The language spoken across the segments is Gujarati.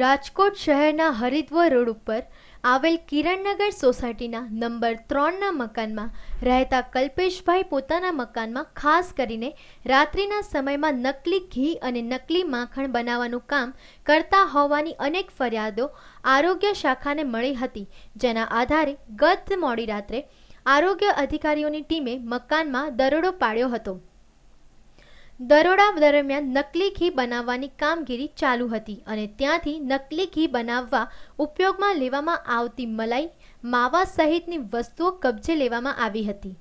રાજકોટ શહેરના હરિદ્વાર રોડ ઉપર આવેલ કિરણનગર સોસાયટીના નંબર ત્રણના મકાનમાં રહેતા કલ્પેશભાઈ પોતાના મકાનમાં ખાસ કરીને રાત્રિના સમયમાં નકલી ઘી અને નકલી માખણ બનાવવાનું કામ કરતા હોવાની અનેક ફરિયાદો આરોગ્ય શાખાને મળી હતી જેના આધારે ગત મોડી રાત્રે આરોગ્ય અધિકારીઓની ટીમે મકાનમાં દરોડો પાડ્યો હતો દરોડા દરમિયાન નકલી ઘી બનાવવાની કામગીરી ચાલુ હતી અને ત્યાંથી નકલી ઘી બનાવવા ઉપયોગમાં લેવામાં આવતી મલાઈ માવા સહિતની વસ્તુઓ કબજે લેવામાં આવી હતી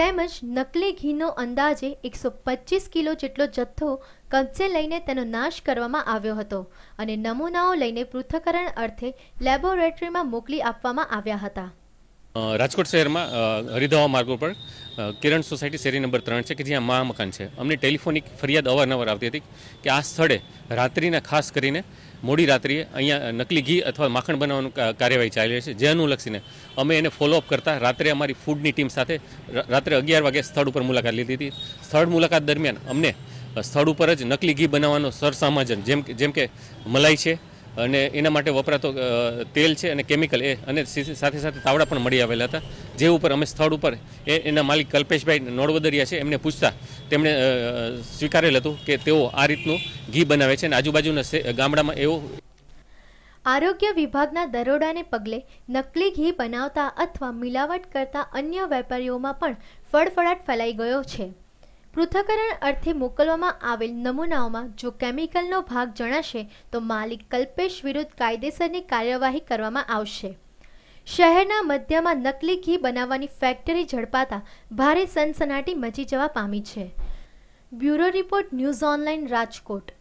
તેમજ નકલી ઘીનો અંદાજે એકસો પચીસ કિલો જેટલો જથ્થો કબજે લઈને તેનો નાશ કરવામાં આવ્યો હતો અને નમૂનાઓ લઈને પૃથ્થકરણ અર્થે લેબોરેટરીમાં મોકલી આપવામાં આવ્યા હતા રાજકોટ શહેરમાં હરિધાવા માર્ગ ઉપર કિરણ સોસાયટી શેરી નંબર ત્રણ છે કે જ્યાં મા મકાન છે અમને ટેલિફોનિક ફરિયાદ અવારનવાર આવતી હતી કે આ સ્થળે રાત્રિના ખાસ કરીને મોડી રાત્રિએ અહીંયા નકલી ઘી અથવા માખણ બનાવવાનું કાર્યવાહી ચાલી છે જે અનુલક્ષીને અમે એને ફોલોઅપ કરતાં રાત્રે અમારી ફૂડની ટીમ સાથે રાત્રે અગિયાર વાગે સ્થળ ઉપર મુલાકાત લીધી હતી સ્થળ મુલાકાત દરમિયાન અમને સ્થળ ઉપર જ નકલી ઘી બનાવવાનો સરસામાજન જેમ કે જેમ કે મલાઈ છે અને એના માટે વપરાતો તેલ છે અને કેમિકલ એ અને સાથે સાથે તાવડા પણ મળી આવેલા હતા જે ઉપર અમે સ્થળ ઉપર એ એના માલિક કલ્પેશભાઈ નોડવદરિયા છે એમને પૂછતા તેમણે સ્વીકારેલ હતું કે તેઓ આ રીતનું ઘી બનાવે છે અને આજુબાજુના ગામડામાં એવું આરોગ્ય વિભાગના દરોડાને પગલે નકલી ઘી બનાવતા અથવા મિલાવટ કરતા અન્ય વેપારીઓમાં પણ ફળફળાટ ફેલાઈ ગયો છે પૃથ્થકરણ અર્થે મોકલવામાં આવેલ નમૂનાઓમાં જો કેમિકલનો ભાગ જણાશે તો માલિક કલ્પેશ વિરુદ્ધ કાયદેસરની કાર્યવાહી કરવામાં આવશે શહેરના મધ્યમાં નકલી ઘી બનાવવાની ફેક્ટરી ઝડપાતા ભારે સનસનાટી મચી જવા પામી છે bureau report news online Rajkot